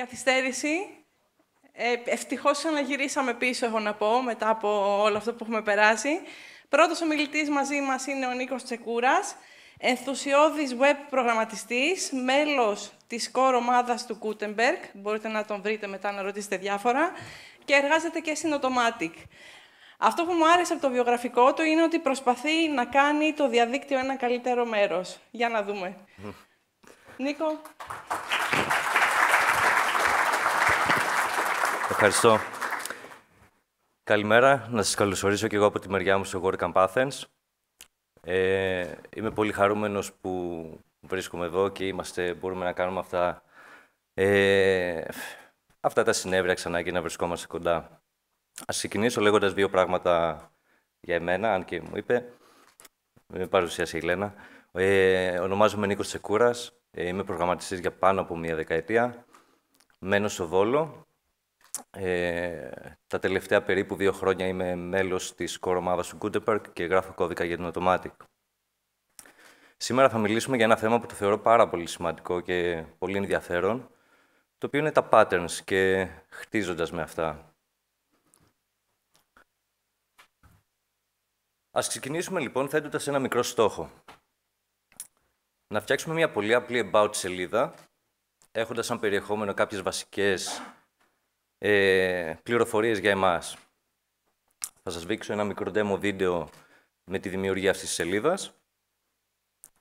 καθυστέρηση. Ε, ευτυχώς αναγυρίσαμε πίσω, έχω να πω, μετά από όλο αυτό που έχουμε περάσει. Πρώτος ομιλητής μαζί μας είναι ο Νίκος Τσεκούρας, ενθουσιώδης web προγραμματιστής, μέλος της core ομάδας του Gutenberg, μπορείτε να τον βρείτε μετά να ρωτήσετε διάφορα, και εργάζεται και στην Automatic. Αυτό που μου άρεσε από το βιογραφικό του είναι ότι προσπαθεί να κάνει το διαδίκτυο ένα καλύτερο μέρος. Για να δούμε. Νίκο. Ευχαριστώ. Καλημέρα. Να σας καλωσορίσω και εγώ από τη μεριά μου στο Work and Pathens. Ε, είμαι πολύ χαρούμενος που βρίσκομαι εδώ και είμαστε, μπορούμε να κάνουμε αυτά, ε, αυτά τα συνέβρια ξανά και να βρισκόμαστε κοντά. Ας ξεκινήσω λέγοντας δύο πράγματα για εμένα, αν και μου είπε. Με παρουσίασε η Λένα. Ε, ονομάζομαι Νίκος Τσεκούρας. Ε, είμαι προγραμματιστής για πάνω από μία δεκαετία. Μένω στο Βόλο ε, τα τελευταία περίπου δύο χρόνια είμαι μέλος της κορομάδας του Gutenberg και γράφω κώδικα για την Automatic. Σήμερα θα μιλήσουμε για ένα θέμα που το θεωρώ πάρα πολύ σημαντικό και πολύ ενδιαφέρον, το οποίο είναι τα patterns και χτίζοντας με αυτά. Ας ξεκινήσουμε λοιπόν θέτοντας ένα μικρό στόχο. Να φτιάξουμε μια πολύ απλή about σελίδα, έχοντας σαν περιεχόμενο κάποιες βασικές ε, πληροφορίες για εμάς. Θα σας δείξω ένα μικρό demo βίντεο με τη δημιουργία αυτής της σελίδας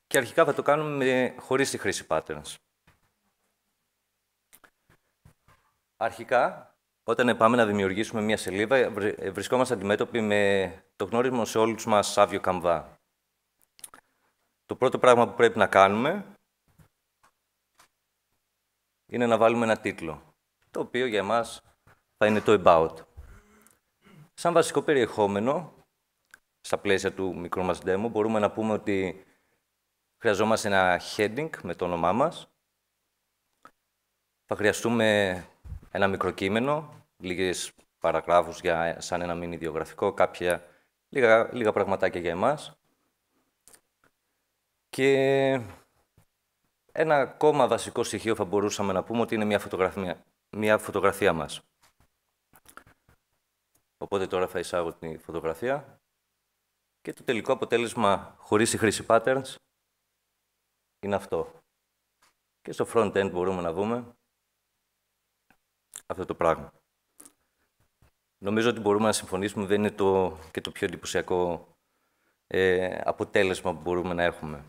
και αρχικά θα το κάνουμε με, χωρίς τη χρήση patterns. Αρχικά, όταν πάμε να δημιουργήσουμε μια σελίδα, βρισκόμαστε αντιμέτωποι με το γνώρισμα σε όλους μας σάβιο καμβά. Το πρώτο πράγμα που πρέπει να κάνουμε είναι να βάλουμε ένα τίτλο, το οποίο για εμάς θα είναι το about. Σαν βασικό περιεχόμενο, στα πλαίσια του μικρού μας demo, μπορούμε να πούμε ότι χρειαζόμαστε ένα heading με το όνομά μας. Θα χρειαστούμε ένα μικρό κείμενο, λίγες παραγράφους για, σαν ένα μήνυ βιογραφικό, κάποια, λίγα, λίγα πραγματάκια για εμάς. Και ένα ακόμα βασικό στοιχείο θα μπορούσαμε να πούμε ότι είναι μια φωτογραφία, μια φωτογραφία μας. Οπότε τώρα θα εισάγω τη φωτογραφία. Και το τελικό αποτέλεσμα χωρίς τη χρήση patterns είναι αυτό. Και στο front-end μπορούμε να δούμε αυτό το πράγμα. Νομίζω ότι μπορούμε να συμφωνήσουμε, δεν είναι το, και το πιο εντυπωσιακό ε, αποτέλεσμα που μπορούμε να έχουμε.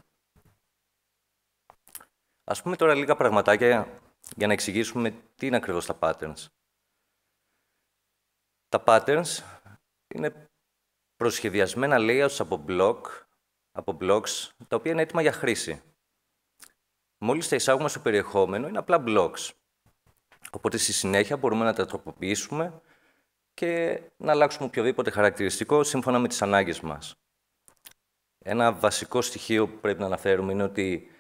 Ας πούμε τώρα λίγα πραγματάκια για να εξηγήσουμε τι είναι ακριβώς τα patterns. Τα patterns είναι προσχεδιασμένα layouts από, block, από blocks, τα οποία είναι έτοιμα για χρήση. Μόλις τα εισάγουμε στο περιεχόμενο, είναι απλά blocks. Οπότε στη συνέχεια μπορούμε να τα τροποποιήσουμε και να αλλάξουμε οποιοδήποτε χαρακτηριστικό σύμφωνα με τις ανάγκες μας. Ένα βασικό στοιχείο που πρέπει να αναφέρουμε είναι ότι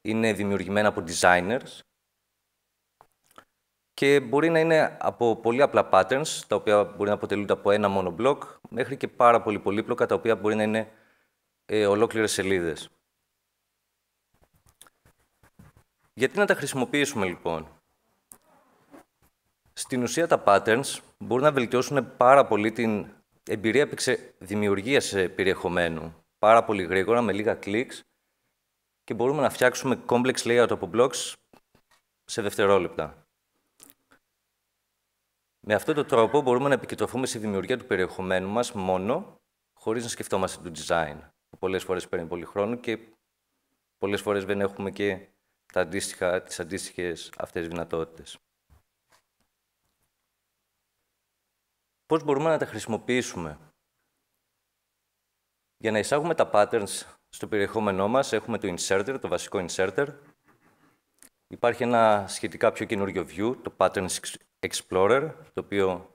είναι δημιουργημένα από designers, και μπορεί να είναι από πολύ απλά patterns, τα οποία μπορεί να αποτελούνται από ένα μόνο block, μέχρι και πάρα πολύ πολύπλοκα, τα οποία μπορεί να είναι ε, ολόκληρες σελίδες. Γιατί να τα χρησιμοποιήσουμε λοιπόν. Στην ουσία τα patterns μπορούν να βελτιώσουν πάρα πολύ την εμπειρία δημιουργίας περιεχομένου. Πάρα πολύ γρήγορα, με λίγα clicks και μπορούμε να φτιάξουμε complex layout από blocks σε δευτερόλεπτα. Με αυτόν τον τρόπο μπορούμε να επικεντρωθούμε στη δημιουργία του περιεχομένου μας μόνο, χωρίς να σκεφτόμαστε το design, που πολλές φορές παίρνει πολύ χρόνο και πολλές φορές δεν έχουμε και τα αντίστοιχα, τις αντίστοιχες αυτές δυνατότητες. Πώς μπορούμε να τα χρησιμοποιήσουμε. Για να εισάγουμε τα patterns στο περιεχόμενό μας, έχουμε το inserter, το βασικό inserter. Υπάρχει ένα σχετικά πιο καινούριο view, το patterns Explorer, το οποίο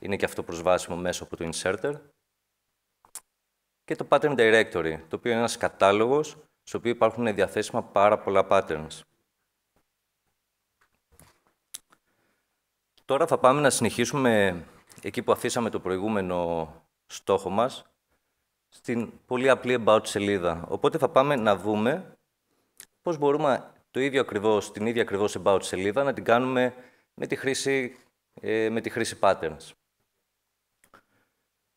είναι και αυτό προσβάσιμο μέσω από το Inserter, και το Pattern Directory, το οποίο είναι ένας κατάλογος στο οποίο υπάρχουν διαθέσιμα πάρα πολλά patterns. Τώρα θα πάμε να συνεχίσουμε εκεί που αφήσαμε το προηγούμενο στόχο μας, στην πολύ απλή about σελίδα. Οπότε θα πάμε να δούμε πώς μπορούμε το ίδιο ακριβώς, την ίδια ακριβώς about σελίδα να την κάνουμε με τη χρήση, ε, με τη χρήση patterns.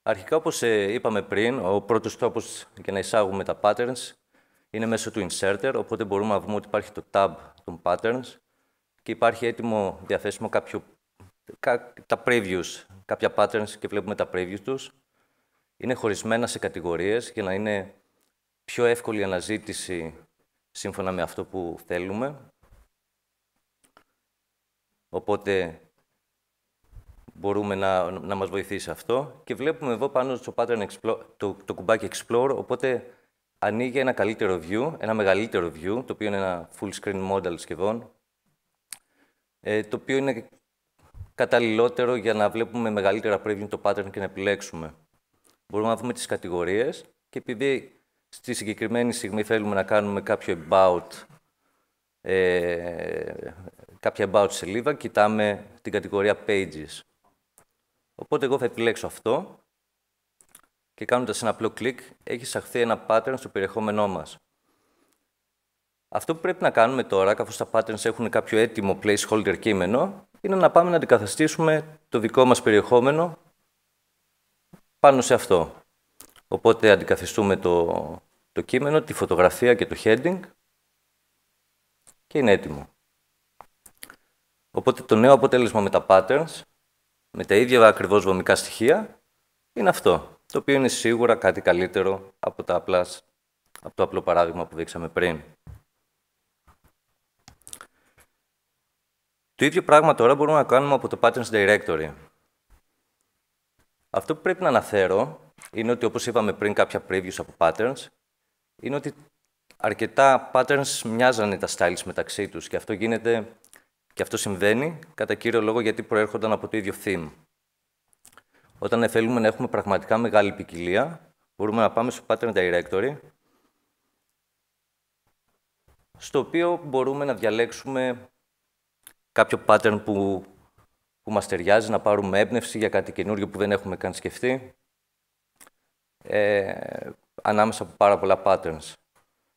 Αρχικά, όπως ε, είπαμε πριν, ο πρώτος τρόπος για να εισάγουμε τα patterns είναι μέσω του inserter, οπότε μπορούμε να βρούμε ότι υπάρχει το tab των patterns και υπάρχει έτοιμο διαθέσιμο κάποιο, τα previews, κάποια patterns και βλέπουμε τα previews τους. Είναι χωρισμένα σε κατηγορίες για να είναι πιο εύκολη η αναζήτηση σύμφωνα με αυτό που θέλουμε. Οπότε μπορούμε να, να μας βοηθήσει αυτό. Και βλέπουμε εδώ πάνω στο pattern το, το κουμπάκι explore, οπότε ανοίγει ένα καλύτερο view, ένα μεγαλύτερο view, το οποίο είναι ένα full screen model σχεδόν, ε, το οποίο είναι καταλληλότερο για να βλέπουμε μεγαλύτερα preview το pattern και να επιλέξουμε. Μπορούμε να δούμε τις κατηγορίες και επειδή στη συγκεκριμένη στιγμή θέλουμε να κάνουμε κάποιο about ε, κάποια about σελίδα, κοιτάμε την κατηγορία pages. Οπότε εγώ θα επιλέξω αυτό και κάνοντας ένα απλό κλικ έχει σαχθεί ένα pattern στο περιεχόμενό μας. Αυτό που πρέπει να κάνουμε τώρα, καθώς τα patterns έχουν κάποιο έτοιμο placeholder κείμενο, είναι να πάμε να αντικαταστήσουμε το δικό μας περιεχόμενο πάνω σε αυτό. Οπότε αντικαθιστούμε το, το κείμενο, τη φωτογραφία και το heading και είναι έτοιμο. Οπότε το νέο αποτέλεσμα με τα patterns, με τα ίδια ακριβώς βομικά στοιχεία, είναι αυτό. Το οποίο είναι σίγουρα κάτι καλύτερο από, τα απλάς, από το απλό παράδειγμα που δείξαμε πριν. Το ίδιο πράγμα τώρα μπορούμε να κάνουμε από το Patterns Directory. Αυτό που πρέπει να αναφέρω είναι ότι, όπως είπαμε πριν κάποια previews από Patterns, είναι ότι αρκετά Patterns μοιάζανε τα styles μεταξύ τους και αυτό γίνεται και αυτό συμβαίνει κατά κύριο λόγο γιατί προέρχονταν από το ίδιο theme. Όταν θέλουμε να έχουμε πραγματικά μεγάλη ποικιλία, μπορούμε να πάμε στο Pattern Directory, στο οποίο μπορούμε να διαλέξουμε κάποιο pattern που, που μας ταιριάζει, να πάρουμε έμπνευση για κάτι καινούριο που δεν έχουμε καν σκεφτεί, ε, ανάμεσα από πάρα πολλά patterns.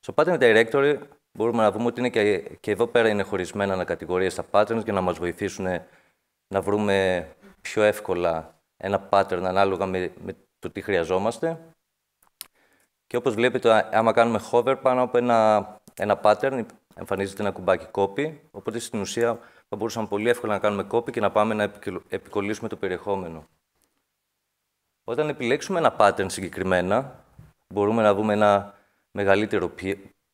Στο Pattern Directory μπορούμε να δούμε ότι είναι και, και εδώ πέρα είναι χωρισμένα ανακατηγορίες στα patterns για να μας βοηθήσουν να βρούμε πιο εύκολα ένα pattern ανάλογα με, το τι χρειαζόμαστε. Και όπως βλέπετε, άμα κάνουμε hover πάνω από ένα, ένα pattern, εμφανίζεται ένα κουμπάκι copy, οπότε στην ουσία θα μπορούσαμε πολύ εύκολα να κάνουμε copy και να πάμε να επικολλήσουμε το περιεχόμενο. Όταν επιλέξουμε ένα pattern συγκεκριμένα, μπορούμε να δούμε ένα μεγαλύτερο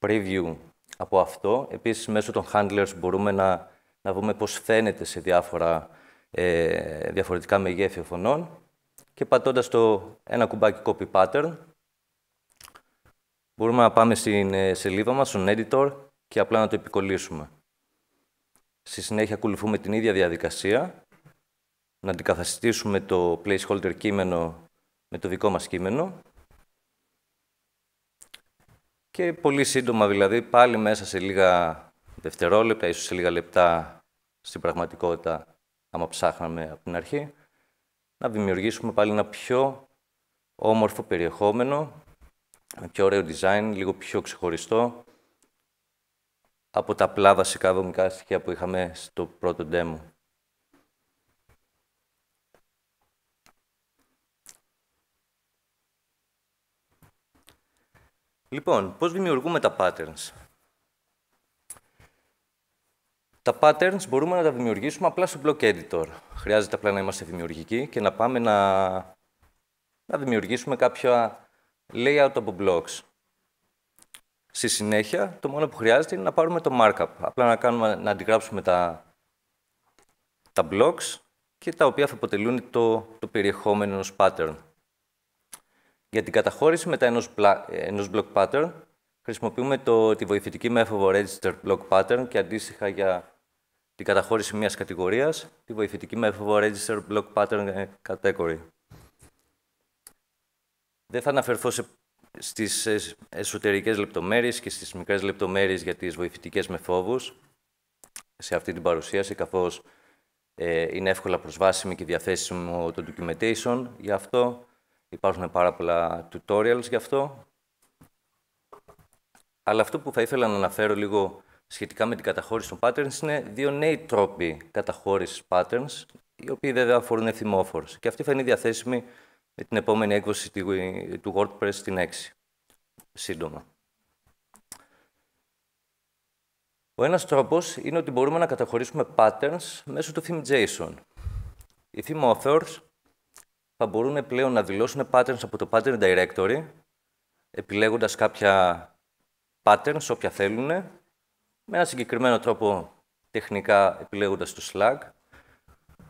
preview από αυτό. Επίσης, μέσω των handlers μπορούμε να, να δούμε πώς φαίνεται σε διάφορα, ε, διαφορετικά μεγέθη φωνών. Και πατώντας το ένα κουμπάκι copy pattern, μπορούμε να πάμε στην ε, σελίδα μας, στον editor, και απλά να το επικολλήσουμε. Στη συνέχεια ακολουθούμε την ίδια διαδικασία, να αντικαθαστήσουμε το placeholder κείμενο με το δικό μας κείμενο και πολύ σύντομα δηλαδή, πάλι μέσα σε λίγα δευτερόλεπτα, ίσως σε λίγα λεπτά στην πραγματικότητα, άμα ψάχναμε από την αρχή, να δημιουργήσουμε πάλι ένα πιο όμορφο περιεχόμενο, με πιο ωραίο design, λίγο πιο ξεχωριστό από τα απλά βασικά δομικά στοιχεία που είχαμε στο πρώτο demo. Λοιπόν, πώς δημιουργούμε τα patterns. Τα patterns μπορούμε να τα δημιουργήσουμε απλά στο block editor. Χρειάζεται απλά να είμαστε δημιουργικοί και να πάμε να, να δημιουργήσουμε κάποια layout από blocks. Στη συνέχεια, το μόνο που χρειάζεται είναι να πάρουμε το markup. Απλά να, κάνουμε, να αντιγράψουμε τα, τα blocks και τα οποία θα αποτελούν το, το περιεχόμενο ως pattern. Για την καταχώρηση μετά ενός, block pattern χρησιμοποιούμε το... τη βοηθητική μέθοδο register block pattern και αντίστοιχα για την καταχώρηση μιας κατηγορίας τη βοηθητική μέθοδο register block pattern category. Δεν θα αναφερθώ σε στις εσωτερικές λεπτομέρειες και στις μικρές λεπτομέρειες για τις βοηθητικές μεθόδους σε αυτή την παρουσίαση, καθώς ε, είναι εύκολα προσβάσιμη και διαθέσιμο το documentation γι' αυτό. Υπάρχουν πάρα πολλά tutorials γι' αυτό. Αλλά αυτό που θα ήθελα να αναφέρω λίγο σχετικά με την καταχώρηση των patterns είναι δύο νέοι τρόποι καταχώρησης patterns, οι οποίοι δεν αφορούν εθιμόφορους. Και αυτή θα είναι διαθέσιμη με την επόμενη έκδοση του WordPress στην 6, σύντομα. Ο ένας τρόπος είναι ότι μπορούμε να καταχωρήσουμε patterns μέσω του theme JSON. Οι theme authors θα μπορούν πλέον να δηλώσουν patterns από το pattern directory, επιλέγοντας κάποια patterns, όποια θέλουν, με ένα συγκεκριμένο τρόπο τεχνικά επιλέγοντας το Slack.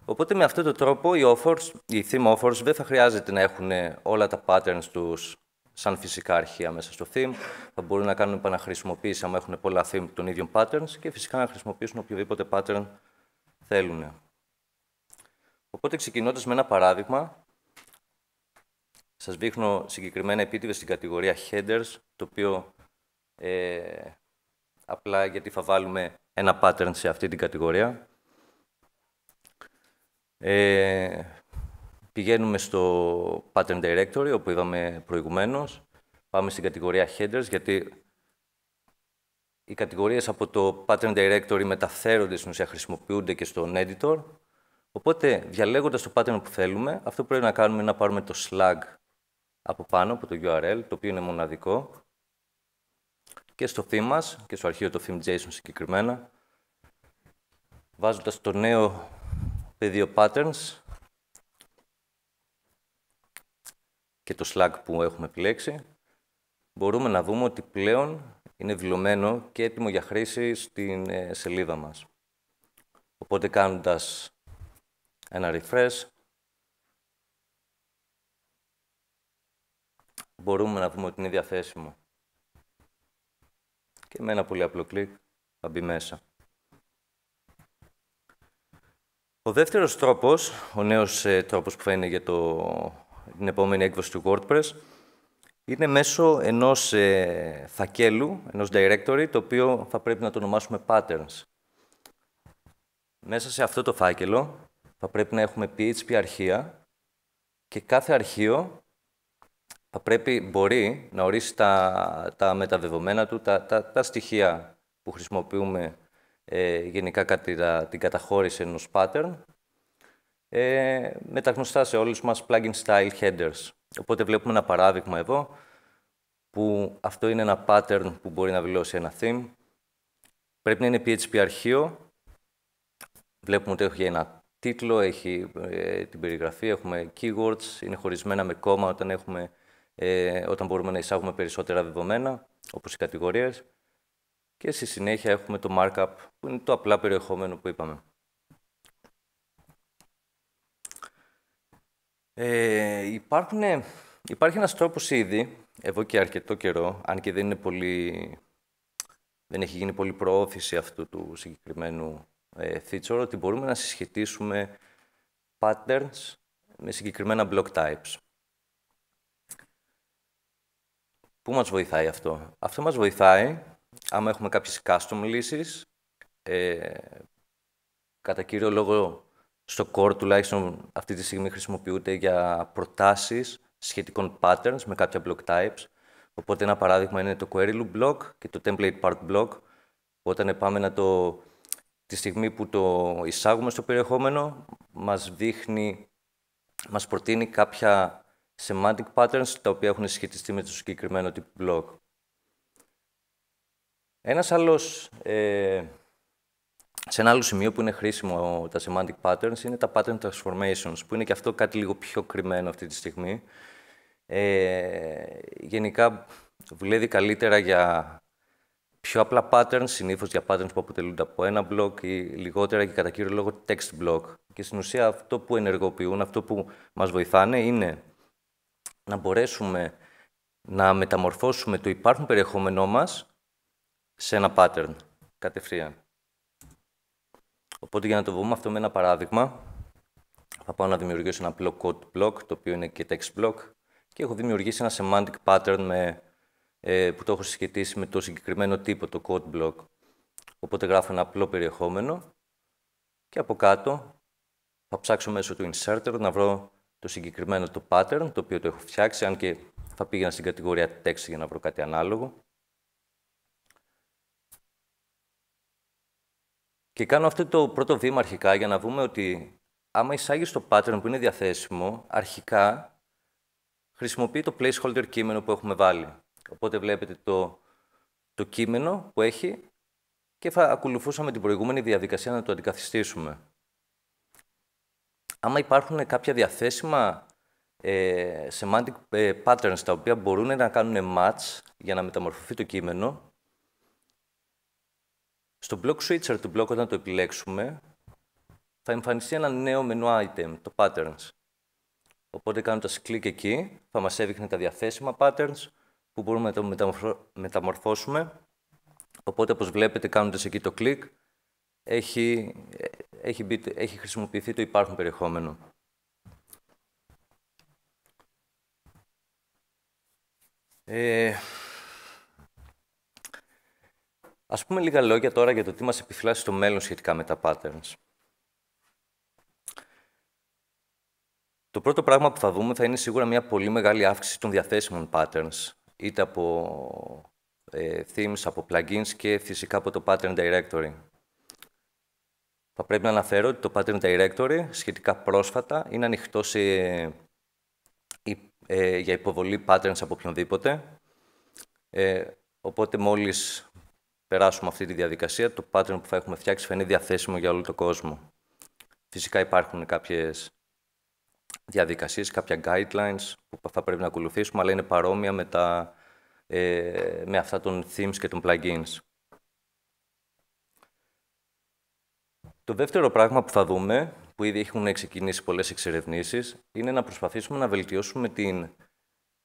Οπότε με αυτόν τον τρόπο οι, offers, οι theme offers δεν θα χρειάζεται να έχουν όλα τα patterns τους σαν φυσικά αρχεία μέσα στο theme. Θα μπορούν να κάνουν επαναχρησιμοποίηση αν έχουν πολλά theme των ίδιων patterns και φυσικά να χρησιμοποιήσουν οποιοδήποτε pattern θέλουν. Οπότε ξεκινώντας με ένα παράδειγμα, σας δείχνω συγκεκριμένα επίτηδες στην κατηγορία headers, το οποίο ε, απλά γιατί θα βάλουμε ένα pattern σε αυτή την κατηγορία. Ε, πηγαίνουμε στο pattern directory, όπου είδαμε προηγουμένως. Πάμε στην κατηγορία headers, γιατί οι κατηγορίες από το pattern directory μεταφέρονται στην ουσία, χρησιμοποιούνται και στον editor. Οπότε, διαλέγοντας το pattern που θέλουμε, αυτό που πρέπει να κάνουμε είναι να πάρουμε το slug από πάνω από το URL, το οποίο είναι μοναδικό. Και στο theme μας, και στο αρχείο το theme.json συγκεκριμένα, βάζοντας το νέο πεδίο patterns και το slack που έχουμε επιλέξει, μπορούμε να δούμε ότι πλέον είναι δηλωμένο και έτοιμο για χρήση στην ε, σελίδα μας. Οπότε κάνοντας ένα refresh, μπορούμε να πούμε ότι είναι διαθέσιμο. Και με ένα πολύ απλό κλικ θα μπει μέσα. Ο δεύτερος τρόπος, ο νέος ε, τρόπος που θα είναι για το, την επόμενη έκδοση του WordPress, είναι μέσω ενός φακέλου, ε, ενός directory, το οποίο θα πρέπει να το ονομάσουμε patterns. Μέσα σε αυτό το φάκελο θα πρέπει να έχουμε PHP αρχεία και κάθε αρχείο θα πρέπει, μπορεί να ορίσει τα, τα μεταδεδομένα του, τα, τα, τα στοιχεία που χρησιμοποιούμε ε, γενικά κατά την καταχώρηση ενός pattern, ε, με τα γνωστά σε όλους μας plugin style headers. Οπότε βλέπουμε ένα παράδειγμα εδώ, που αυτό είναι ένα pattern που μπορεί να δηλώσει ένα theme. Πρέπει να είναι PHP αρχείο. Βλέπουμε ότι έχει ένα τίτλο, έχει ε, την περιγραφή, έχουμε keywords, είναι χωρισμένα με κόμμα όταν έχουμε ε, όταν μπορούμε να εισάγουμε περισσότερα δεδομένα, όπως οι κατηγορίες. Και στη συνέχεια έχουμε το markup, που είναι το απλά περιεχόμενο που είπαμε. Ε, υπάρχουν, υπάρχει ένας τρόπος ήδη, εδώ και αρκετό καιρό, αν και δεν, είναι πολύ, δεν έχει γίνει πολύ προώθηση αυτού του συγκεκριμένου ε, feature, ότι μπορούμε να συσχετίσουμε patterns με συγκεκριμένα block types. Πού μας βοηθάει αυτό. Αυτό μας βοηθάει, άμα έχουμε κάποιες custom λύσεις, ε, κατά κύριο λόγο στο core τουλάχιστον αυτή τη στιγμή χρησιμοποιούνται για προτάσεις σχετικών patterns με κάποια block types. Οπότε ένα παράδειγμα είναι το query loop block και το template part block. Όταν πάμε να το... Τη στιγμή που το εισάγουμε στο περιεχόμενο, μας δείχνει, μας προτείνει κάποια semantic patterns τα οποία έχουν σχετιστεί με το συγκεκριμένο τύπο block. Ένας άλλος, ε, σε ένα άλλο σημείο που είναι χρήσιμο τα semantic patterns είναι τα pattern transformations, που είναι και αυτό κάτι λίγο πιο κρυμμένο αυτή τη στιγμή. Ε, γενικά δουλεύει καλύτερα για πιο απλά patterns, συνήθως για patterns που αποτελούνται από ένα block ή λιγότερα και κατά κύριο λόγο text block. Και στην ουσία αυτό που ενεργοποιούν, αυτό που μας βοηθάνε είναι να μπορέσουμε να μεταμορφώσουμε το υπάρχον περιεχόμενό μας σε ένα pattern, κατευθείαν. Οπότε για να το βγούμε αυτό με ένα παράδειγμα, θα πάω να δημιουργήσω ένα απλό code block, το οποίο είναι και text block, και έχω δημιουργήσει ένα semantic pattern με, ε, που το έχω συσχετίσει με το συγκεκριμένο τύπο, το code block. Οπότε γράφω ένα απλό περιεχόμενο και από κάτω θα ψάξω μέσω του inserter να βρω το συγκεκριμένο το pattern, το οποίο το έχω φτιάξει, αν και θα πήγαινα στην κατηγορία text για να βρω κάτι ανάλογο. Και κάνω αυτό το πρώτο βήμα αρχικά για να δούμε ότι άμα εισάγεις το pattern που είναι διαθέσιμο, αρχικά χρησιμοποιεί το placeholder κείμενο που έχουμε βάλει. Οπότε βλέπετε το, το κείμενο που έχει και θα ακολουθούσαμε την προηγούμενη διαδικασία να το αντικαθιστήσουμε άμα υπάρχουν κάποια διαθέσιμα ε, semantic ε, patterns τα οποία μπορούν να κάνουν match για να μεταμορφωθεί το κείμενο, στο block switcher του block όταν το επιλέξουμε, θα εμφανιστεί ένα νέο menu item, το patterns. Οπότε κάνοντας κλικ εκεί, θα μας έδειχνε τα διαθέσιμα patterns που μπορούμε να το μεταμορφώσουμε. Οπότε, όπως βλέπετε, κάνοντας εκεί το κλικ, έχει ε, έχει, έχει χρησιμοποιηθεί το υπάρχον περιεχόμενο. Ε, ας πούμε λίγα λόγια τώρα για το τι μας επιφυλάσσει στο μέλλον σχετικά με τα patterns. Το πρώτο πράγμα που θα δούμε θα είναι σίγουρα μια πολύ μεγάλη αύξηση των διαθέσιμων patterns, είτε από ε, themes, από plugins και φυσικά από το pattern directory. Θα πρέπει να αναφέρω ότι το Pattern Directory σχετικά πρόσφατα είναι ανοιχτό σε, ε, για υποβολή patterns από οποιονδήποτε. Ε, οπότε μόλις περάσουμε αυτή τη διαδικασία, το pattern που θα έχουμε φτιάξει θα είναι διαθέσιμο για όλο τον κόσμο. Φυσικά υπάρχουν κάποιες διαδικασίες, κάποια guidelines που θα πρέπει να ακολουθήσουμε, αλλά είναι παρόμοια με, τα, ε, με αυτά των themes και των plugins. Το δεύτερο πράγμα που θα δούμε, που ήδη έχουν ξεκινήσει πολλές εξερευνήσεις, είναι να προσπαθήσουμε να βελτιώσουμε την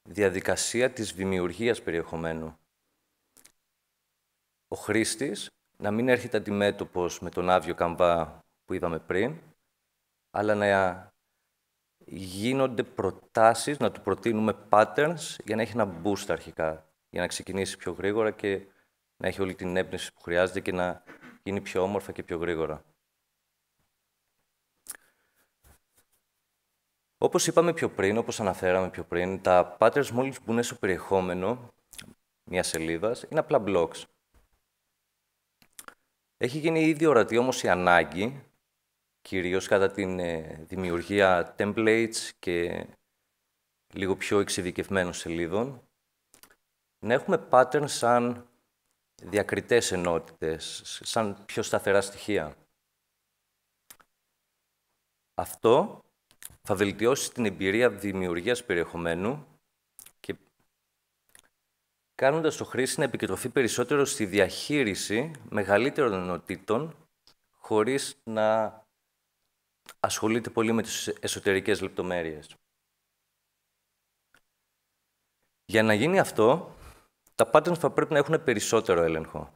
διαδικασία της δημιουργίας περιεχομένου. Ο χρήστης να μην έρχεται αντιμέτωπος με τον άδειο καμβά που είδαμε πριν, αλλά να γίνονται προτάσεις, να του προτείνουμε patterns για να έχει ένα boost αρχικά, για να ξεκινήσει πιο γρήγορα και να έχει όλη την έμπνευση που χρειάζεται και να γίνει πιο όμορφα και πιο γρήγορα. Όπως είπαμε πιο πριν, όπως αναφέραμε πιο πριν, τα patterns μόλις μπουν στο περιεχόμενο μιας σελίδας είναι απλά blogs. Έχει γίνει ήδη ορατή όμως η ανάγκη, κυρίως κατά τη ε, δημιουργία templates και λίγο πιο εξειδικευμένων σελίδων, να έχουμε patterns σαν διακριτές ενότητες, σαν πιο σταθερά στοιχεία. Αυτό θα βελτιώσει την εμπειρία δημιουργίας περιεχομένου και κάνοντας το χρήση να επικεντρωθεί περισσότερο στη διαχείριση μεγαλύτερων ενότητων χωρίς να ασχολείται πολύ με τις εσωτερικές λεπτομέρειες. Για να γίνει αυτό, τα patterns θα πρέπει να έχουν περισσότερο έλεγχο.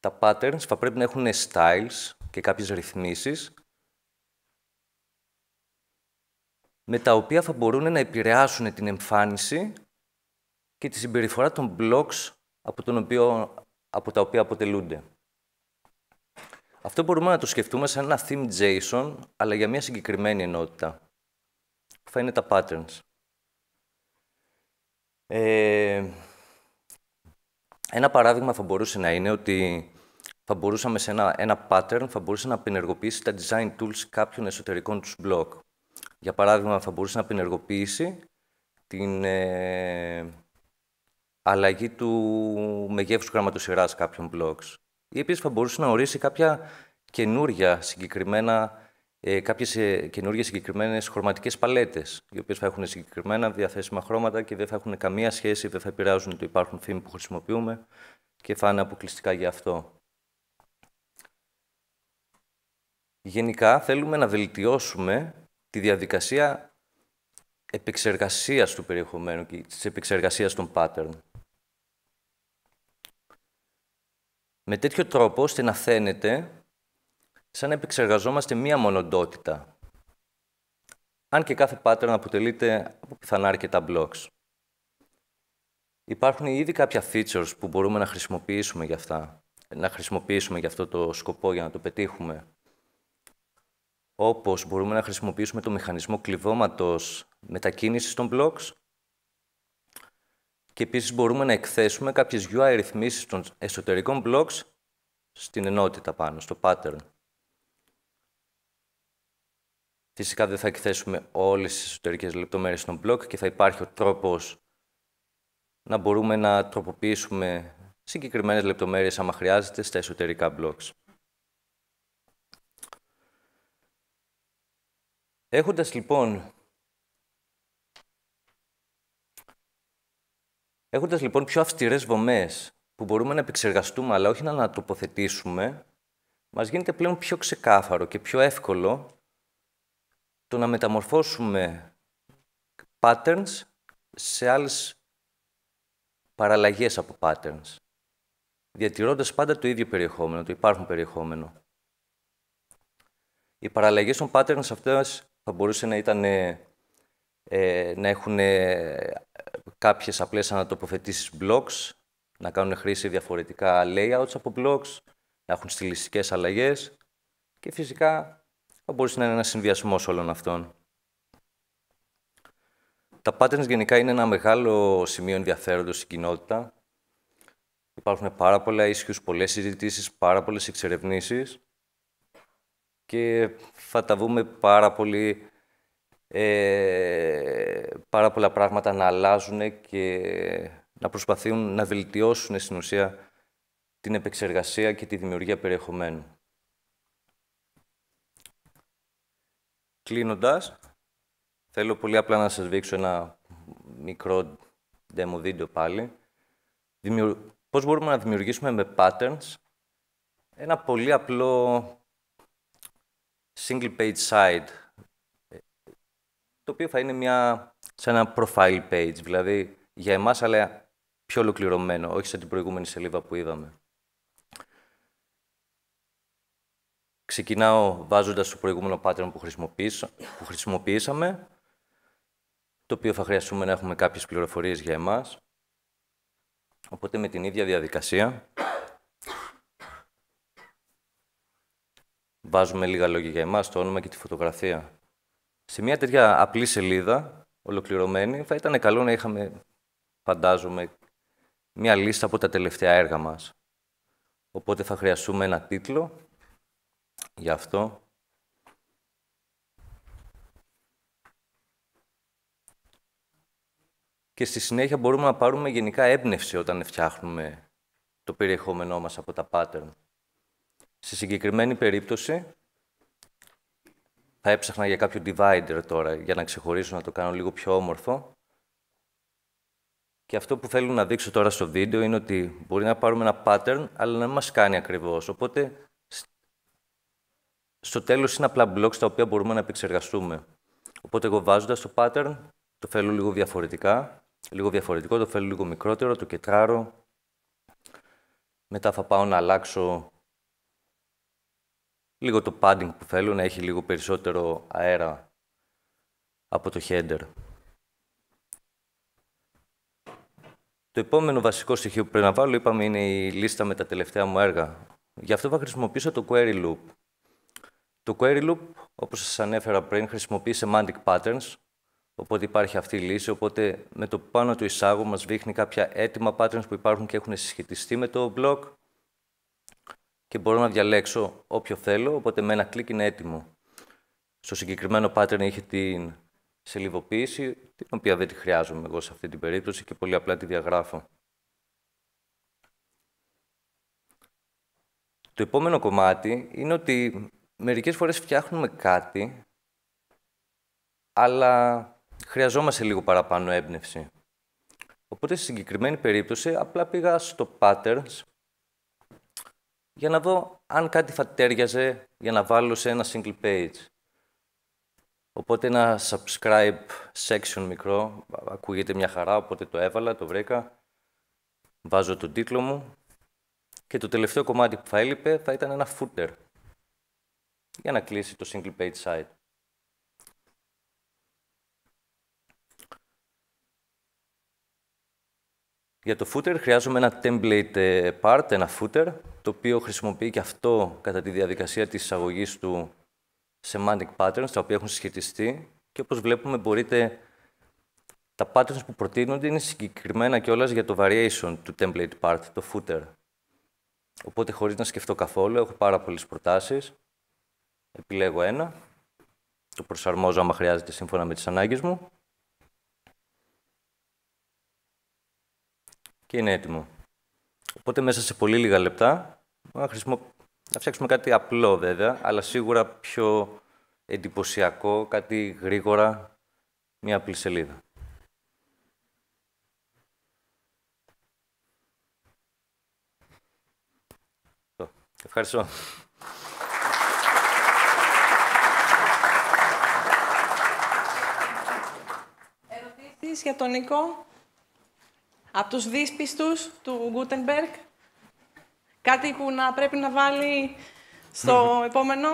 Τα patterns θα πρέπει να έχουν styles και κάποιες ρυθμίσεις με τα οποία θα μπορούν να επηρεάσουν την εμφάνιση και τη συμπεριφορά των blogs από, τον οποίο, από τα οποία αποτελούνται. Αυτό μπορούμε να το σκεφτούμε σαν ένα theme JSON, αλλά για μια συγκεκριμένη ενότητα, θα είναι τα patterns. Ε, ένα παράδειγμα θα μπορούσε να είναι ότι θα μπορούσαμε σε ένα, ένα pattern θα μπορούσε να απενεργοποιήσει τα design tools κάποιων εσωτερικών τους blog. Για παράδειγμα, θα μπορούσε να πενεργοποιήσει την ε, αλλαγή του μεγέθους γραμματοσυράς κάποιων blogs. Ή επίσης θα μπορούσε να ορίσει κάποια καινούργια, συγκεκριμένα ε, κάποιες ε, καινούργιες συγκεκριμένες χρωματικές παλέτες, οι οποίες θα έχουν συγκεκριμένα διαθέσιμα χρώματα και δεν θα έχουν καμία σχέση, δεν θα επηρεάζουν το υπάρχουν φήμοι που χρησιμοποιούμε και θα είναι αποκλειστικά για αυτό. Γενικά θέλουμε να βελτιώσουμε τη διαδικασία επεξεργασίας του περιεχομένου και της επεξεργασίας των pattern. Με τέτοιο τρόπο, ώστε να φαίνεται σαν να επεξεργαζόμαστε μία μονοντότητα. Αν και κάθε pattern αποτελείται από πιθανά αρκετά blocks. Υπάρχουν ήδη κάποια features που μπορούμε να χρησιμοποιήσουμε για αυτά, να χρησιμοποιήσουμε για αυτό το σκοπό για να το πετύχουμε όπως μπορούμε να χρησιμοποιήσουμε το μηχανισμό κλειδώματος μετακίνησης των blocks και επίσης μπορούμε να εκθέσουμε κάποιες UI ρυθμίσεις των εσωτερικών blocks στην ενότητα πάνω, στο pattern. Φυσικά δεν θα εκθέσουμε όλες τις εσωτερικές λεπτομέρειες των block και θα υπάρχει ο τρόπος να μπορούμε να τροποποιήσουμε συγκεκριμένες λεπτομέρειες άμα χρειάζεται στα εσωτερικά blocks. Έχοντας λοιπόν... Έχοντας λοιπόν πιο αυστηρές βομές που μπορούμε να επεξεργαστούμε, αλλά όχι να ανατοποθετήσουμε, μας γίνεται πλέον πιο ξεκάθαρο και πιο εύκολο το να μεταμορφώσουμε patterns σε άλλες παραλλαγές από patterns, διατηρώντας πάντα το ίδιο περιεχόμενο, το υπάρχον περιεχόμενο. Οι παραλλαγές των patterns αυτές θα μπορούσε να, ήταν, ε, ε να έχουν ε, κάποιες απλές ανατοποθετήσεις blocks, να κάνουν χρήση διαφορετικά layouts από blocks, να έχουν στιλιστικές αλλαγές και φυσικά θα μπορούσε να είναι ένας συνδυασμός όλων αυτών. Τα patterns γενικά είναι ένα μεγάλο σημείο ενδιαφέροντος στην κοινότητα. Υπάρχουν πάρα πολλά ίσχυους, πολλές συζητήσεις, πάρα πολλές εξερευνήσεις και θα τα δούμε πάρα πολύ ε, πάρα πολλά πράγματα να αλλάζουν και να προσπαθούν να βελτιώσουν στην ουσία την επεξεργασία και τη δημιουργία περιεχομένου. Κλείνοντας, θέλω πολύ απλά να σας δείξω ένα μικρό demo βίντεο πάλι. Δημιου... Πώς μπορούμε να δημιουργήσουμε με patterns ένα πολύ απλό single page site, το οποίο θα είναι μια, σαν ένα profile page, δηλαδή για εμάς, αλλά πιο ολοκληρωμένο, όχι σαν την προηγούμενη σελίδα που είδαμε. Ξεκινάω βάζοντας το προηγούμενο pattern που, που χρησιμοποιήσαμε, το οποίο θα χρειαστούμε να έχουμε κάποιες πληροφορίες για εμάς. Οπότε με την ίδια διαδικασία βάζουμε λίγα λόγια για εμάς, το όνομα και τη φωτογραφία. Σε μια τέτοια απλή σελίδα, ολοκληρωμένη, θα ήταν καλό να είχαμε, φαντάζομαι, μια λίστα από τα τελευταία έργα μας. Οπότε θα χρειαστούμε ένα τίτλο για αυτό. Και στη συνέχεια μπορούμε να πάρουμε γενικά έμπνευση όταν φτιάχνουμε το περιεχόμενό μας από τα pattern. Στη συγκεκριμένη περίπτωση, θα έψαχνα για κάποιο divider τώρα, για να ξεχωρίσω, να το κάνω λίγο πιο όμορφο. Και αυτό που θέλω να δείξω τώρα στο βίντεο είναι ότι μπορεί να πάρουμε ένα pattern, αλλά να μην μας κάνει ακριβώς. Οπότε, στο τέλος είναι απλά blocks τα οποία μπορούμε να επεξεργαστούμε. Οπότε, εγώ βάζοντας το pattern, το θέλω λίγο διαφορετικά. Λίγο διαφορετικό, το θέλω λίγο μικρότερο, το κετράρω. Μετά θα πάω να αλλάξω λίγο το padding που θέλω, να έχει λίγο περισσότερο αέρα από το header. Το επόμενο βασικό στοιχείο που πρέπει να βάλω, είπαμε, είναι η λίστα με τα τελευταία μου έργα. Γι' αυτό θα χρησιμοποιήσω το query loop. Το query loop, όπως σας ανέφερα πριν, χρησιμοποιεί semantic patterns, οπότε υπάρχει αυτή η λύση, οπότε με το πάνω του εισάγου μας δείχνει κάποια έτοιμα patterns που υπάρχουν και έχουν συσχετιστεί με το block και μπορώ να διαλέξω όποιο θέλω, οπότε με ένα κλικ είναι έτοιμο. Στο συγκεκριμένο pattern είχε την σελιβοποίηση, την οποία δεν τη χρειάζομαι εγώ σε αυτή την περίπτωση και πολύ απλά τη διαγράφω. Το επόμενο κομμάτι είναι ότι μερικές φορές φτιάχνουμε κάτι, αλλά χρειαζόμαστε λίγο παραπάνω έμπνευση. Οπότε, στη συγκεκριμένη περίπτωση, απλά πήγα στο patterns για να δω αν κάτι θα τέριαζε για να βάλω σε ένα single page. Οπότε ένα subscribe section μικρό, ακούγεται μια χαρά, οπότε το έβαλα, το βρήκα. Βάζω τον τίτλο μου και το τελευταίο κομμάτι που θα έλειπε θα ήταν ένα footer για να κλείσει το single page site. Για το footer χρειάζομαι ένα template ε, part, ένα footer, το οποίο χρησιμοποιεί και αυτό κατά τη διαδικασία της εισαγωγής του semantic patterns, τα οποία έχουν συσχετιστεί και όπως βλέπουμε μπορείτε τα patterns που προτείνονται είναι συγκεκριμένα κιόλας για το variation του template part, το footer. Οπότε χωρίς να σκεφτώ καθόλου, έχω πάρα πολλές προτάσεις. Επιλέγω ένα, το προσαρμόζω άμα χρειάζεται σύμφωνα με τις ανάγκες μου και είναι έτοιμο. Οπότε μέσα σε πολύ λίγα λεπτά να, χρησιμο... να φτιάξουμε κάτι απλό βέβαια, αλλά σίγουρα πιο εντυπωσιακό, κάτι γρήγορα, μια απλή σελίδα. Ευχαριστώ. Ερωτήσεις για τον Νίκο από τους δίσπιστους του Gutenberg, Κάτι που να πρέπει να βάλει στο επόμενο.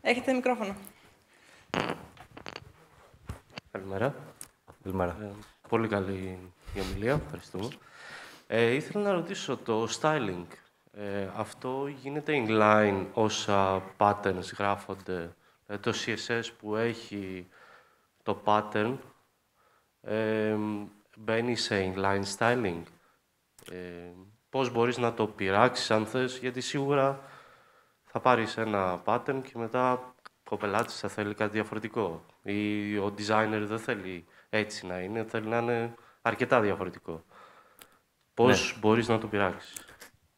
Έχετε μικρόφωνο. Καλημέρα. Καλημέρα. Ε, πολύ καλή η ομιλία. Ευχαριστούμε. Ε, ήθελα να ρωτήσω το styling. Ε, αυτό γίνεται inline όσα patterns γράφονται. Ε, το CSS που έχει το pattern μπαίνει σε inline styling. Ε, πώς μπορείς να το πειράξεις αν θες, γιατί σίγουρα θα πάρεις ένα pattern και μετά ο πελάτης θα θέλει κάτι διαφορετικό. Ή ο designer δεν θέλει έτσι να είναι, θέλει να είναι αρκετά διαφορετικό. Πώς ναι. μπορείς να το πειράξεις.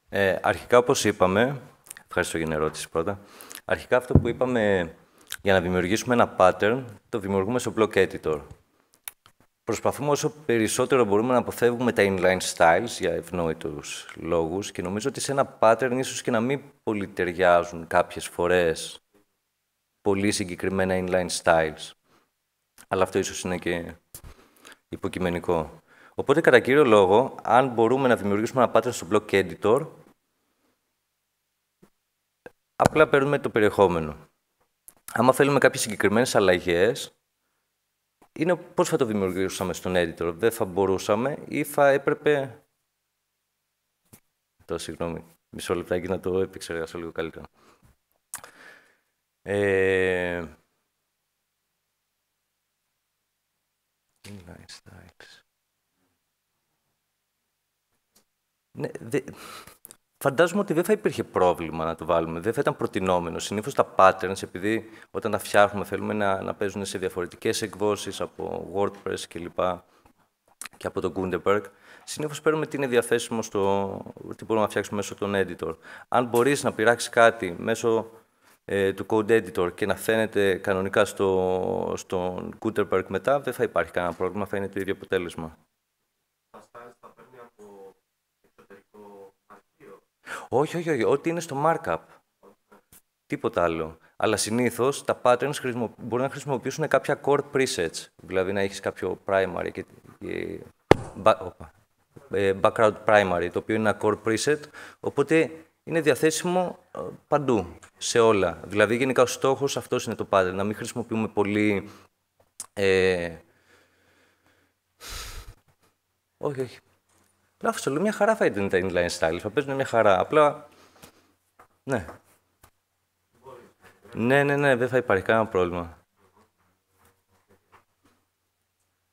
Ε, αρχικά, όπως είπαμε, ευχαριστώ για την ερώτηση πρώτα. Αρχικά αυτό που είπαμε για να δημιουργήσουμε ένα pattern, το δημιουργούμε στο Block Editor. Προσπαθούμε όσο περισσότερο μπορούμε να αποφεύγουμε τα inline styles για ευνόητους λόγους και νομίζω ότι σε ένα pattern ίσως και να μην πολυτεριάζουν κάποιες κάποιες φορές πολύ συγκεκριμένα inline styles. Αλλά αυτό ίσως είναι και υποκειμενικό. Οπότε κατά κύριο λόγο, αν μπορούμε να δημιουργήσουμε ένα pattern στο block editor, απλά παίρνουμε το περιεχόμενο. Άμα θέλουμε κάποιες συγκεκριμένες αλλαγές, είναι πώς θα το δημιουργήσαμε στον editor. Δεν θα μπορούσαμε ή θα έπρεπε... Το συγγνώμη, μισό λεπτάκι να το επεξεργάσω λίγο καλύτερα. Ε... Ναι, δε φαντάζομαι ότι δεν θα υπήρχε πρόβλημα να το βάλουμε. Δεν θα ήταν προτινόμενο. Συνήθως τα patterns, επειδή όταν τα φτιάχνουμε θέλουμε να, να παίζουν σε διαφορετικές εκδόσεις από WordPress κλπ. Και, και από το Gutenberg, συνήθως παίρνουμε τι είναι διαθέσιμο στο. τι μπορούμε να φτιάξουμε μέσω των editor. Αν μπορείς να πειράξεις κάτι μέσω ε, του code editor και να φαίνεται κανονικά στο, στον Gutenberg μετά, δεν θα υπάρχει κανένα πρόβλημα, θα είναι το ίδιο αποτέλεσμα. Όχι, όχι, όχι. Ό,τι είναι στο markup. Τίποτα άλλο. Αλλά συνήθως τα patterns χρησιμο... μπορεί να χρησιμοποιήσουν κάποια core presets. Δηλαδή να έχεις κάποιο primary και. Ε, background primary, το οποίο είναι ένα core preset. Οπότε είναι διαθέσιμο ε, παντού, σε όλα. Δηλαδή, γενικά ο στόχος αυτός είναι το pattern. Να μην χρησιμοποιούμε πολύ. Ε... Όχι, όχι. Λάθο λέω μια χαρά θα ήταν τα inline styles. Θα παίζουν μια χαρά. Απλά. Ναι. Ναι, ναι, ναι, δεν θα υπάρχει κανένα πρόβλημα.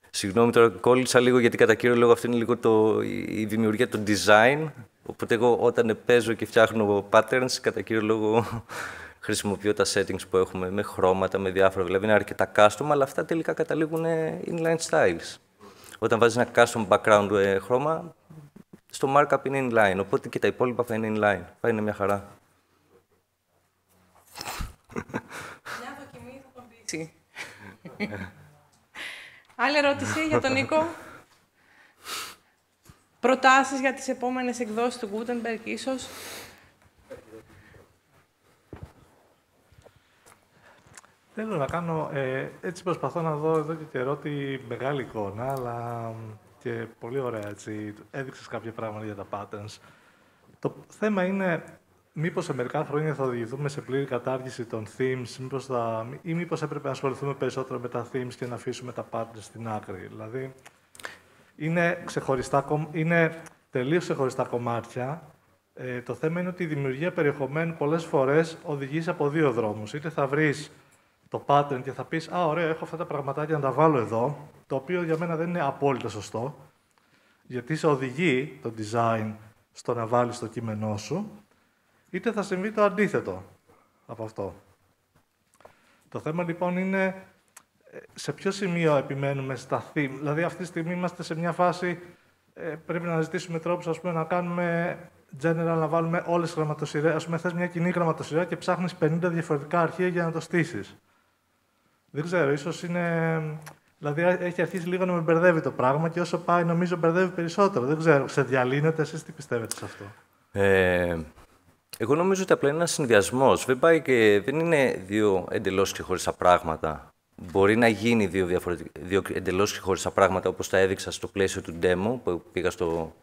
Συγγνώμη τώρα, κόλλησα λίγο γιατί κατά κύριο λόγο αυτή είναι λίγο το, η δημιουργία, του design. Οπότε εγώ όταν παίζω και φτιάχνω patterns, κατά κύριο λόγο χρησιμοποιώ τα settings που έχουμε με χρώματα, με διάφορα. Δηλαδή είναι αρκετά custom, αλλά αυτά τελικά καταλήγουν ε, inline styles. Όταν βάζεις ένα custom background ε, χρώμα, στο markup είναι inline, οπότε και τα υπόλοιπα θα είναι inline. Θα είναι μια χαρά. Μια δοκιμή θα τον Άλλη ερώτηση για τον Νίκο. Προτάσεις για τις επόμενες εκδόσεις του Gutenberg, ίσως. Θέλω να κάνω, ε, έτσι προσπαθώ να δω εδώ και καιρό τη μεγάλη εικόνα, αλλά και πολύ ωραία έτσι. Έδειξες κάποια πράγματα για τα patterns. Το θέμα είναι μήπως σε μερικά χρόνια θα οδηγηθούμε σε πλήρη κατάργηση των themes μήπως θα... ή μήπως έπρεπε να ασχοληθούμε περισσότερο με τα themes και να αφήσουμε τα patterns στην άκρη. Δηλαδή, είναι, ξεχωριστά, είναι τελείως ξεχωριστά κομμάτια. Ε, το θέμα είναι ότι η δημιουργία περιεχομένου πολλές φορές οδηγείς από δύο δρόμους. Είτε θα βρεις το pattern και θα πεις «Α, ωραία, έχω αυτά τα πραγματάκια να τα βάλω εδώ», το οποίο για μένα δεν είναι απόλυτα σωστό, γιατί σε οδηγεί το design στο να βάλεις το κείμενό σου, είτε θα συμβεί το αντίθετο από αυτό. Το θέμα λοιπόν είναι ε, σε ποιο σημείο επιμένουμε στα theme. Δηλαδή αυτή τη στιγμή είμαστε σε μια φάση ε, πρέπει να ζητήσουμε τρόπους ας πούμε, να κάνουμε general, να βάλουμε όλες τις γραμματοσυρές. Ας πούμε θες μια κοινή γραμματοσυρά και ψάχνεις 50 διαφορετικά αρχεία για να το στήσεις. Δεν ξέρω, ίσως είναι Δηλαδή έχει αρχίσει λίγο να με μπερδεύει το πράγμα και όσο πάει νομίζω μπερδεύει περισσότερο. Δεν ξέρω, σε διαλύνετε, εσείς τι πιστεύετε σε αυτό. Ε, εγώ νομίζω ότι απλά είναι ένας συνδυασμός. Δεν, πάει και, δεν είναι δύο εντελώς ξεχωριστά πράγματα. Μπορεί να γίνει δύο, διαφορετικ... δύο εντελώς ξεχωριστά πράγματα όπως τα έδειξα στο πλαίσιο του demo που πήγα στο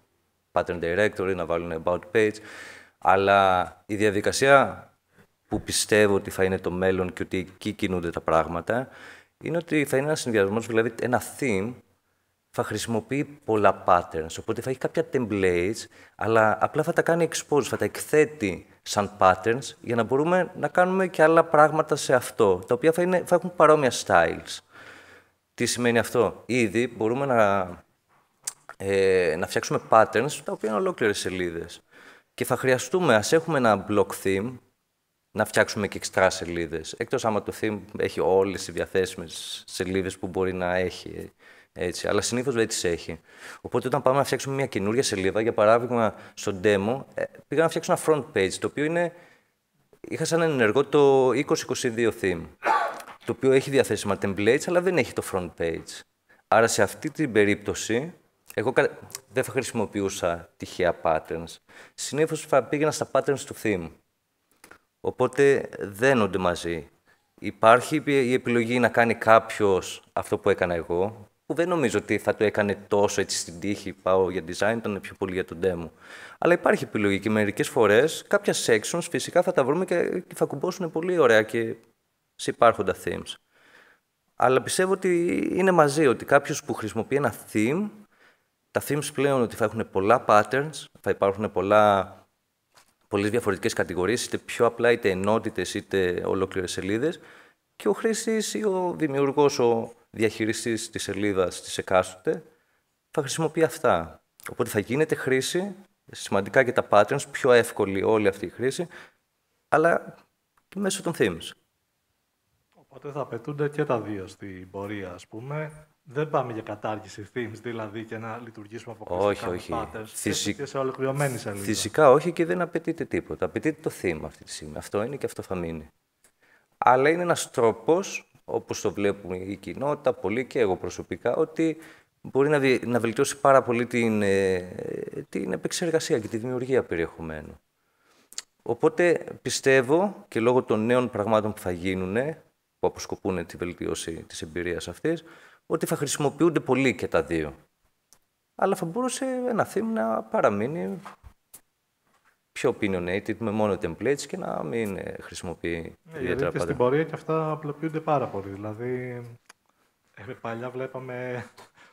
Pattern Directory να βάλουν About Page. Αλλά η διαδικασία που πιστεύω ότι θα είναι το μέλλον και ότι εκεί κινούνται τα πράγματα είναι ότι θα είναι ένας συνδυασμός, δηλαδή ένα theme θα χρησιμοποιεί πολλά patterns. Οπότε θα έχει κάποια templates, αλλά απλά θα τα κάνει expose, θα τα εκθέτει σαν patterns για να μπορούμε να κάνουμε και άλλα πράγματα σε αυτό, τα οποία θα, είναι, θα έχουν παρόμοια styles. Τι σημαίνει αυτό. Ήδη μπορούμε να, ε, να φτιάξουμε patterns, τα οποία είναι ολόκληρες σελίδες. Και θα χρειαστούμε, ας έχουμε ένα block theme, να φτιάξουμε και εξτρά σελίδες. Εκτός άμα το theme έχει όλες τι διαθέσιμες σελίδες που μπορεί να έχει. Έτσι, αλλά συνήθως δεν τις έχει. Οπότε, όταν πάμε να φτιάξουμε μια καινούργια σελίδα, για παράδειγμα στο demo, ε, πήγα να φτιάξω ένα front page, το οποίο είναι. Είχα σαν ενεργό το 2022 theme, το οποίο έχει διαθέσιμα templates, αλλά δεν έχει το front page. Άρα, σε αυτή την περίπτωση, εγώ δεν θα χρησιμοποιούσα τυχαία patterns. Συνήθως θα πήγαινα στα patterns του theme. Οπότε δένονται μαζί. Υπάρχει η επιλογή να κάνει κάποιος αυτό που έκανα εγώ, που δεν νομίζω ότι θα το έκανε τόσο έτσι στην τύχη. Πάω για design, ήταν πιο πολύ για τον demo. Αλλά υπάρχει επιλογή και μερικές φορές κάποια sections φυσικά θα τα βρούμε και θα κουμπώσουν πολύ ωραία και σε υπάρχοντα themes. Αλλά πιστεύω ότι είναι μαζί ότι κάποιος που χρησιμοποιεί ένα theme, τα themes πλέον ότι θα έχουν πολλά patterns, θα υπάρχουν πολλά πολλές διαφορετικές κατηγορίες, είτε πιο απλά είτε ενότητες είτε ολόκληρες σελίδες και ο Χρήστή ή ο δημιουργός, ο διαχειριστής της σελίδας της εκάστοτε θα χρησιμοποιεί αυτά. Οπότε θα γίνεται χρήση, σημαντικά και τα patterns, πιο εύκολη όλη αυτή η χρήση, αλλά και μέσω των themes. Οπότε θα απαιτούνται και τα δύο στην πορεία, ας πούμε, δεν πάμε για κατάργηση themes, δηλαδή και να λειτουργήσουμε αποκλειστικά όχι, όχι. Φυσικά. σε ολοκληρωμένη σελίδα. Φυσικά όχι και δεν απαιτείται τίποτα. Απαιτείται το theme αυτή τη στιγμή. Αυτό είναι και αυτό θα μείνει. Αλλά είναι ένας τρόπος, όπως το βλέπουν η κοινότητα, πολύ και εγώ προσωπικά, ότι μπορεί να, βελτιώσει πάρα πολύ την, ε, την επεξεργασία και τη δημιουργία περιεχομένου. Οπότε πιστεύω και λόγω των νέων πραγμάτων που θα γίνουν, που αποσκοπούν τη βελτίωση της εμπειρίας αυτής, ότι θα χρησιμοποιούνται πολύ και τα δύο. Αλλά θα μπορούσε ένα theme να παραμείνει πιο opinionated με μόνο templates και να μην ε, χρησιμοποιεί ναι, ιδιαίτερα πάντα. Στην πορεία και αυτά απλοποιούνται πάρα πολύ. Δηλαδή, ε, παλιά βλέπαμε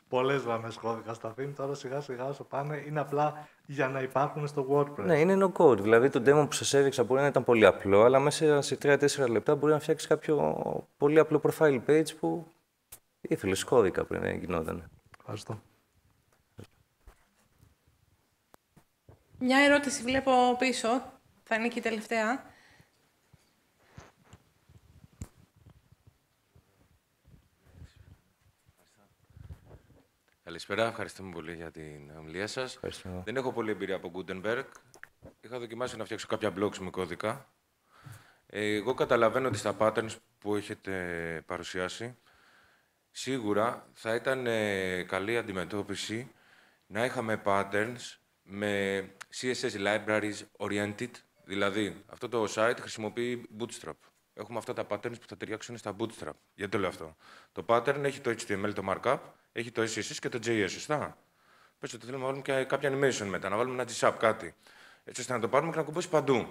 πολλές γραμμές κώδικα στα theme, τώρα σιγά σιγά όσο πάνε είναι απλά για να υπάρχουν στο WordPress. Ναι, είναι no code. Δηλαδή το demo που σας έδειξα μπορεί να ήταν πολύ απλό, αλλά μέσα σε 3-4 λεπτά μπορεί να φτιάξει κάποιο πολύ απλό profile page που Ήθελες κώδικα πριν ε, γινόταν. Ευχαριστώ. Μια ερώτηση βλέπω πίσω. Θα είναι και η τελευταία. Καλησπέρα. Ευχαριστούμε πολύ για την ομιλία σας. Δεν έχω πολύ εμπειρία από Gutenberg. Είχα δοκιμάσει να φτιάξω κάποια blogs με κώδικα. Ε, εγώ καταλαβαίνω ότι στα patterns που έχετε παρουσιάσει Σίγουρα θα ήταν ε, καλή αντιμετώπιση να είχαμε patterns με CSS libraries oriented, δηλαδή αυτό το site χρησιμοποιεί bootstrap. Έχουμε αυτά τα patterns που θα ταιριάξουν στα bootstrap. Γιατί το λέω αυτό. Το pattern έχει το HTML, το markup, έχει το CSS και το JS, σωστά. Πες ότι θέλουμε να βάλουμε και κάποια animation μετά, να βάλουμε ένα GSAP κάτι. Έτσι ώστε να το πάρουμε και να κουμπώσει παντού.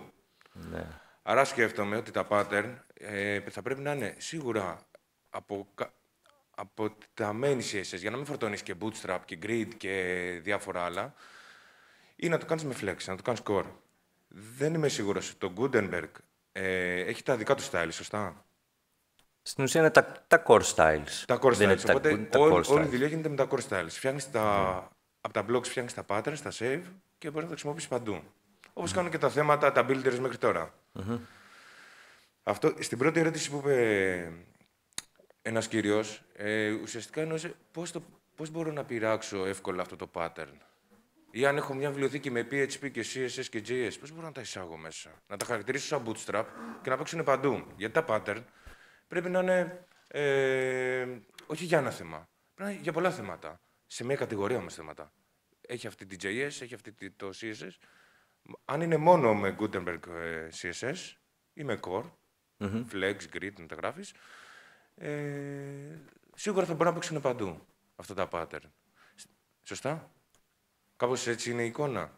Ναι. Άρα σκέφτομαι ότι τα pattern ε, θα πρέπει να είναι σίγουρα από από τα main CSS, για να μην φορτώνεις και bootstrap και grid και διάφορα άλλα, ή να το κάνεις με flex, να το κάνεις core. Δεν είμαι σίγουρος. Το Gutenberg ε, έχει τα δικά του style, σωστά. Στην ουσία είναι τα, τα core styles. Τα core Δεν styles. Οπότε όλη, η δουλειά γίνεται με τα core styles. Φτιάχνεις τα, ναι. Από τα blocks, φτιάχνεις τα patterns, τα save και μπορείς να τα χρησιμοποιήσεις παντού. Όπως ναι. κάνουν και τα θέματα, τα builders μέχρι στην πρώτη ερώτηση που είπε ένας κύριος ε, ουσιαστικά εννοούσε πώς πώς μπορώ να πειράξω εύκολα αυτό το pattern. Ή αν έχω μια βιβλιοθήκη με PHP και CSS και JS, πώς μπορώ να τα εισάγω μέσα. Να τα χαρακτηρίσω σαν bootstrap και να παίξουν παντού. Γιατί τα pattern πρέπει να είναι. Ε, όχι για ένα θέμα. Πρέπει να είναι για πολλά θέματα. Σε μια κατηγορία όμως θέματα. Έχει αυτή τη JS, έχει αυτή το CSS. Αν είναι μόνο με Gutenberg ε, CSS ή με Core, mm Flex, Grid, να τα γράφεις, ε, σίγουρα θα μπορούν να παίξουν παντού αυτά τα pattern. Σωστά. Κάπως έτσι είναι η εικόνα.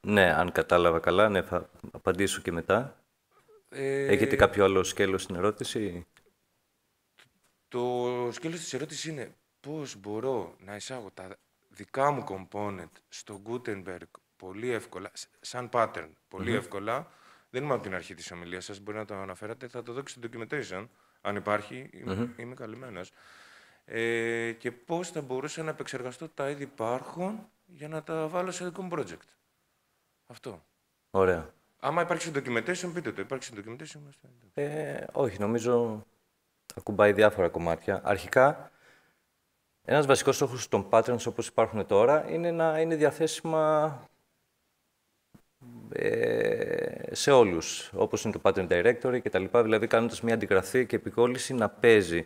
Ναι, αν κατάλαβα καλά, ναι, θα απαντήσω και μετά. Ε... Έχετε κάποιο άλλο σκέλος στην ερώτηση? Το σκέλος της ερώτησης είναι πώς μπορώ να εισάγω τα δικά μου component στο Gutenberg πολύ εύκολα, σαν pattern, πολυ εύκολα. Δεν είμαι από την αρχή της ομιλίας σας, μπορεί να το αναφέρατε, θα το δω και documentation αν υπάρχει, είμαι, Ε, και πώς θα μπορούσα να επεξεργαστώ τα ήδη υπάρχουν για να τα βάλω σε δικό μου project. Αυτό. Ωραία. Άμα υπάρχει documentation, πείτε το. Υπάρχει documentation. Ε, όχι, νομίζω ακουμπάει διάφορα κομμάτια. Αρχικά, ένας βασικός στόχος των patterns όπως υπάρχουν τώρα είναι να είναι διαθέσιμα ε, σε όλους, όπως είναι το Pattern Directory και τα λοιπά, δηλαδή κάνοντας μια αντιγραφή και επικόλυση να παίζει.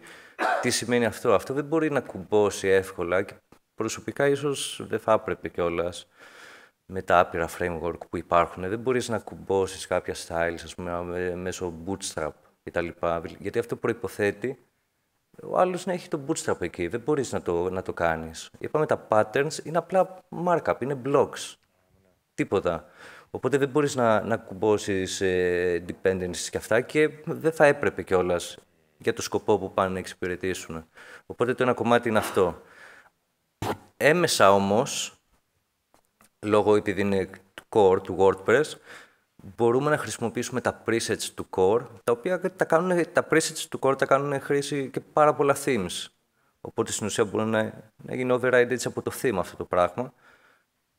Τι σημαίνει αυτό. Αυτό δεν μπορεί να κουμπώσει εύκολα και προσωπικά ίσως δεν θα έπρεπε κιόλας με τα άπειρα framework που υπάρχουν. Δεν μπορείς να κουμπώσεις κάποια styles, ας πούμε, μέσω bootstrap κτλ. Γιατί αυτό προϋποθέτει ο άλλος να έχει το bootstrap εκεί. Δεν μπορείς να το, να το κάνεις. Είπαμε τα patterns είναι απλά markup, είναι blocks. Τίποτα. Οπότε δεν μπορείς να, να κουμπώσεις ε, dependencies και αυτά και δεν θα έπρεπε κιόλας για το σκοπό που πάνε να εξυπηρετήσουν. Οπότε το ένα κομμάτι είναι αυτό. Έμεσα όμως, λόγω επειδή είναι core, του WordPress, μπορούμε να χρησιμοποιήσουμε τα presets του core, τα οποία τα, κάνουν, τα presets του core τα κάνουν χρήση και πάρα πολλά themes. Οπότε στην ουσία μπορεί να, να γίνει override έτσι από το theme αυτό το πράγμα.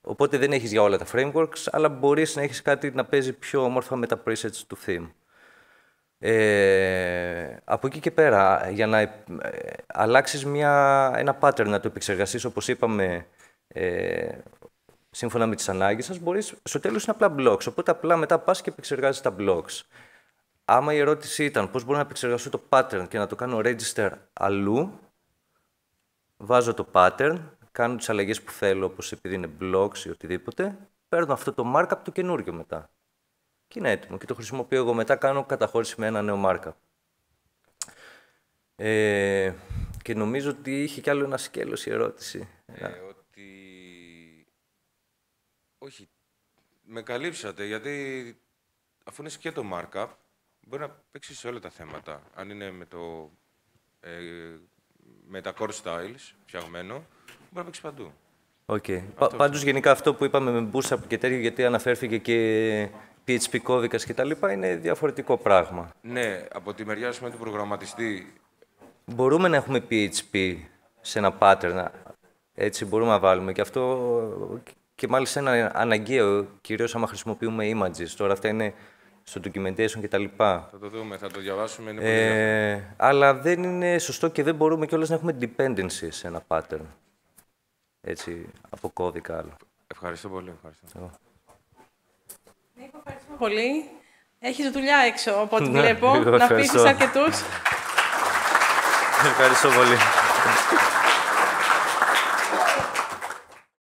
Οπότε δεν έχεις για όλα τα frameworks, αλλά μπορείς να έχεις κάτι να παίζει πιο όμορφα με τα presets του theme. Ε, από εκεί και πέρα, για να ε, αλλάξεις μια, ένα pattern να το επεξεργαστείς, όπως είπαμε, ε, σύμφωνα με τις ανάγκες σας, μπορείς, στο τέλος είναι απλά blocks, οπότε απλά μετά πας και επεξεργάζεις τα blocks. Άμα η ερώτηση ήταν πώς μπορώ να επεξεργαστώ το pattern και να το κάνω register αλλού, βάζω το pattern, κάνω τις αλλαγές που θέλω, όπως επειδή είναι blocks ή οτιδήποτε, παίρνω αυτό το markup το καινούριο μετά. Και είναι έτοιμο. Και το χρησιμοποιώ εγώ μετά, κάνω καταχώρηση με ένα νέο markup. Ε, και νομίζω ότι είχε κι άλλο ένα σκέλος η ερώτηση. Ε, ότι... Όχι, με καλύψατε, γιατί αφού είναι και το markup, μπορεί να παίξει σε όλα τα θέματα. Αν είναι με, το, ε, με τα core styles φτιαγμένο, πρέπει να παίξει παντού. Okay. Πα- Πάντως, γενικά αυτό που είπαμε με boost και τέτοιο, γιατί αναφέρθηκε και PHP κώδικας κτλ., είναι διαφορετικό πράγμα. Ναι, από τη μεριά του προγραμματιστή. Μπορούμε να έχουμε PHP σε ένα pattern. Έτσι μπορούμε να βάλουμε. Και αυτό και μάλιστα είναι αναγκαίο, κυρίως άμα χρησιμοποιούμε images. Τώρα αυτά είναι στο documentation κτλ. Θα το δούμε, θα το διαβάσουμε. Είναι ε, αλλά δεν είναι σωστό και δεν μπορούμε κιόλας να έχουμε dependency σε ένα pattern έτσι, από κώδικα άλλο. Ευχαριστώ πολύ. Ευχαριστώ. Εγώ. Νίκο, ναι, ευχαριστούμε πολύ. Έχεις δουλειά έξω, από ό,τι ναι, βλέπω. Να πείσεις αρκετούς. Ευχαριστώ πολύ.